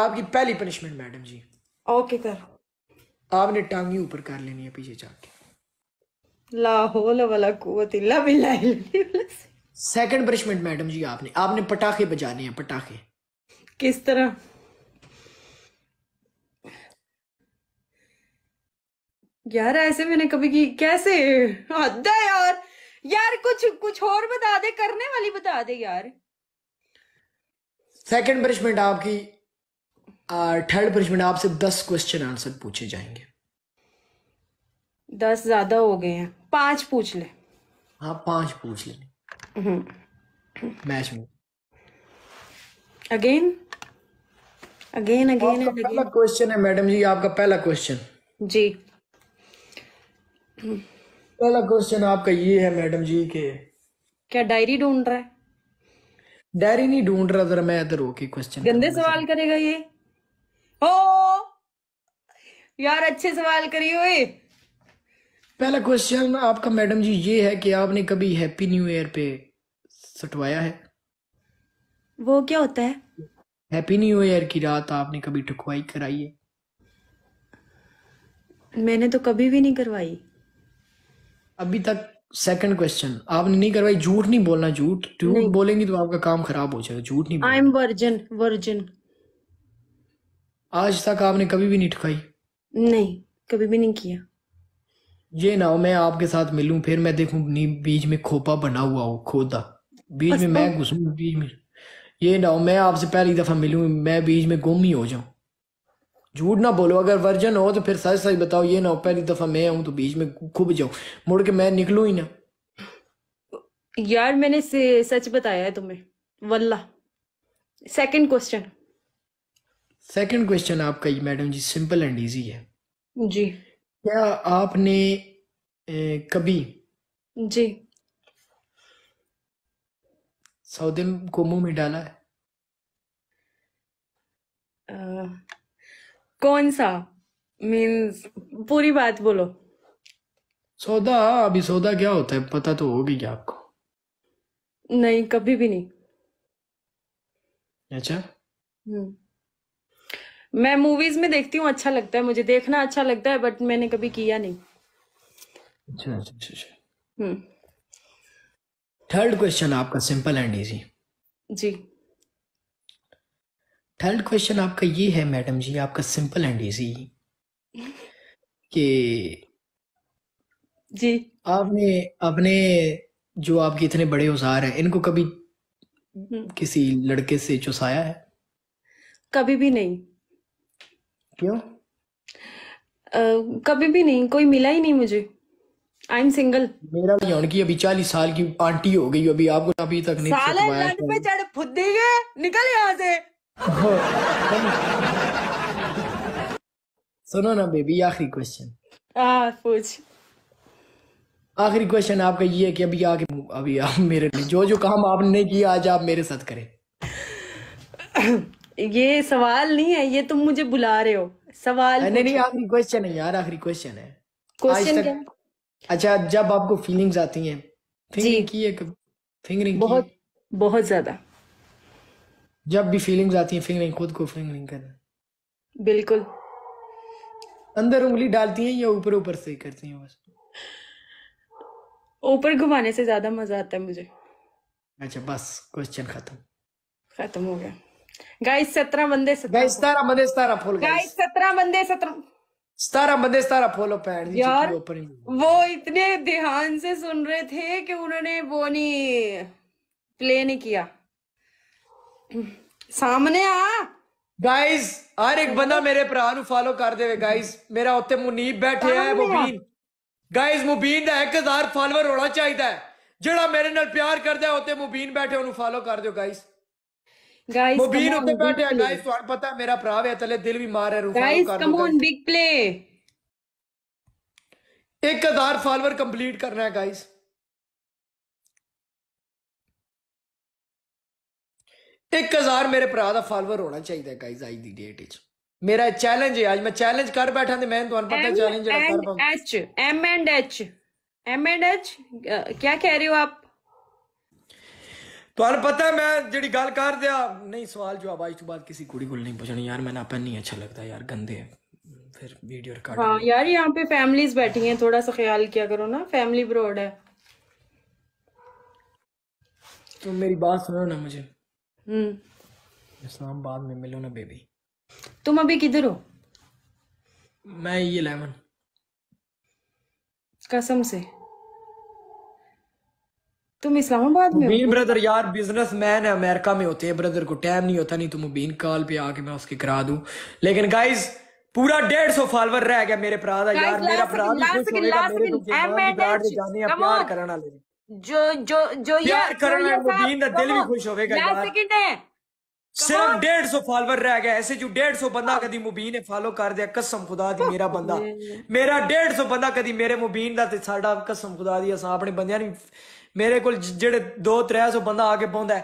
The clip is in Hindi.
आपकी पहली punishment madam ji okay sir आपने टांगी ऊपर कर लेनी है पीछे जाके लाहौल वाला कुवत इल्ला बिल्लाह सेकंड पनिशमेंट मैडम जी आपने आपने पटाखे बजाने हैं पटाखे किस तरह यार ऐसे मैंने कभी की कैसे हद यार यार कुछ कुछ और बता दे करने वाली बता दे यार सेकंड पनिशमेंट आपकी थर्ड पनिशमेंट में आपसे दस क्वेश्चन आंसर पूछे जाएंगे दस ज्यादा हो गए हैं पांच पूछ ले हाँ पांच पूछ ले मैच हम्म। में अगेन अगेन अगेन पहला क्वेश्चन है मैडम जी आपका पहला क्वेश्चन जी पहला क्वेश्चन आपका ये है मैडम जी के क्या डायरी ढूंढ रहा है डायरी नहीं ढूंढ रहा जरा मैं इधर होके क्वेश्चन गंदे सवाल करेगा ये हो यार अच्छे सवाल करी हुए पहला क्वेश्चन आपका मैडम जी ये है कि आपने कभी हैप्पी न्यू ईयर पे सटवाया है वो क्या होता है हैप्पी न्यू ईयर की रात आपने कभी ठुकवाई कराई है मैंने तो कभी भी नहीं करवाई अभी तक सेकंड क्वेश्चन आपने नहीं करवाई झूठ नहीं बोलना झूठ झूठ बोलेंगी तो आपका काम खराब हो जाएगा झूठ नहीं आई एम वर्जन वर्जन आज तक आपने कभी भी नहीं ठुकाई नहीं कभी भी नहीं किया ये ना हो मैं आपके साथ मिलू फिर मैं देखू बीच में खोपा बना हुआ हो खोदा बीच में मैं तो- घुसू बीच में ये ना हो मैं आपसे पहली दफा मिलू मैं बीच में गुम ही हो जाऊं झूठ ना बोलो अगर वर्जन हो तो फिर सच सच बताओ ये ना हो पहली दफा मैं आऊं तो बीच में खुब जाऊं मुड़ के मैं निकलू ही ना यार मैंने सच बताया है तुम्हें वल्ला सेकंड क्वेश्चन सेकंड क्वेश्चन आपका ये madam ji simple and easy है जी क्या आपने ए, कभी जी सऊदी को मुंह में डाला है आ, कौन सा मींस पूरी बात बोलो सौदा अभी सौदा क्या होता है पता तो होगी क्या आपको नहीं कभी भी नहीं अच्छा हम्म मैं मूवीज में देखती हूँ अच्छा लगता है मुझे देखना अच्छा लगता है बट मैंने कभी किया नहीं अच्छा अच्छा अच्छा थर्ड अच्छा। क्वेश्चन हम्म। आपका सिंपल एंड इजी जी थर्ड क्वेश्चन आपका ये है मैडम जी आपका सिंपल एंड इजी कि जी आपने अपने जो आपके इतने बड़े औजार हैं इनको कभी हम्म। किसी लड़के से चुसाया है कभी भी नहीं क्यों uh, कभी भी नहीं कोई मिला ही नहीं मुझे आई एम सिंगल मेरा भी की अभी चालीस साल की आंटी हो गई अभी आपको अभी तक नहीं साले लड़ पे चढ़ फुद्दी गए निकल यहाँ से सुनो ना बेबी आखिरी क्वेश्चन पूछ आखिरी क्वेश्चन आपका ये है कि अभी आके अभी आप मेरे लिए जो जो काम आपने नहीं किया आज आप मेरे साथ करें ये सवाल नहीं है ये तुम मुझे बुला रहे हो सवाल नहीं नहीं आखिरी क्वेश्चन है यार आखिरी क्वेश्चन है क्वेश्चन क्या अच्छा जब आपको फीलिंग्स आती हैं थिंकिंग की है फिंगरिंग बहुत बहुत ज्यादा जब भी फीलिंग्स आती हैं फिंगरिंग खुद को फिंगरिंग करना बिल्कुल अंदर उंगली डालती हैं या ऊपर ऊपर से करती हैं बस ऊपर घुमाने से ज्यादा मजा आता है मुझे अच्छा बस क्वेश्चन खत्म खत्म हो गया गाइस सत्रह बंदे गाइस सतारह बंदे सतारा फोलो गाइस सत्रह बंदे सत्रह सतारा बंदे सतारा फोलो पैन यार वो इतने ध्यान से सुन रहे थे कि उन्होंने वो नहीं प्ले नहीं किया सामने आ गाइस हर एक बंदा मेरे भरा नु फॉलो कर दे गाइस मेरा उत्ते मुनीब बैठे है मुबीन गाइस मुबीन ਦਾ 1000 ਫਾਲੋਅਰ ਹੋਣਾ ਚਾਹੀਦਾ ਹੈ ਜਿਹੜਾ ਮੇਰੇ ਨਾਲ ਪਿਆਰ ਕਰਦਾ ਹੈ ਉੱਤੇ ਮੁਬੀਨ ਬੈਠੇ ਉਹਨੂੰ ਫਾਲੋ ਕਰ ਦਿਓ ਗਾਇਸ गाइस मुबीन ਉੱਤੇ ਬੈਠਿਆ ਗਾਇਸ ਤੁਹਾਨੂੰ ਪਤਾ ਮੇਰਾ ਭਰਾ ਵੇ ਤਲੇ ਦਿਲ ਵੀ ਮਾਰ ਰਿਹਾ ਰੂਫਾ guys come on big play 1000 follower complete ਕਰਨਾ ਹੈ ਗਾਇਸ एक मेरे भरा का फॉलोअर होना चाहिए गाइज अज की डेट च मेरा चैलेंज है अज मैं चैलेंज कर बैठा तो मैं तुम्हें पता challenge H M and H M and H क्या कह रहे हो आप तुम ਤੁਹਾਨੂੰ ਪਤਾ ਮੈਂ ਜਿਹੜੀ ਗੱਲ ਕਰ ਦਿਆ ਨਹੀਂ ਸਵਾਲ ਜਵਾਬ ਆਈ ਤੋਂ ਬਾਅਦ ਕਿਸੇ ਕੁੜੀ ਕੋਲ ਨਹੀਂ ਪੁੱਛਣੀ ਯਾਰ ਮੈਨੂੰ ਆਪਨ नहीं अच्छा लगता यार गंदे हैं फिर वीडियो रिकॉर्ड हाँ यार यहाँ पे फैमिलीज बैठी हैं थोड़ा सा ख्याल किया करो ना फैमिली ब्रॉड है तो मेरी बात सुनो ना मुझे हम्म बाद में मिलो ना बेबी तुम अभी किधर हो मैं ये लेमन कसम से तुम इस्लामाबाद में मुबीन ब्रदर यार बिजनेस मैन है अमेरिका में होते हैं ब्रदर को टाइम नहीं होता नहीं तो मुबीन कॉल पे आके मैं उसके करा दूं लेकिन गाइस पूरा डेढ़ सौ फॉलोअर रह गया मेरे भरा यार यार मेरा भरा जो जो जो यार करना मुबीन का दिल भी खुश होएगा यार सिर्फ डेढ़ सौ फॉलोअर रह गया ऐसे जो डेढ़ सौ बंदा कभी मुबीन ने फॉलो कर दिया कसम खुदा दी मेरा बंदा मेरा डेढ़ सौ बंदा कभी मेरे मुबीन का ते कसम खुदा दी अस अपने बंद ਮੇਰੇ ਕੋਲ ਜਿਹੜੇ 2 300 ਬੰਦਾ ਆ ਕੇ ਪਹੁੰਚਦਾ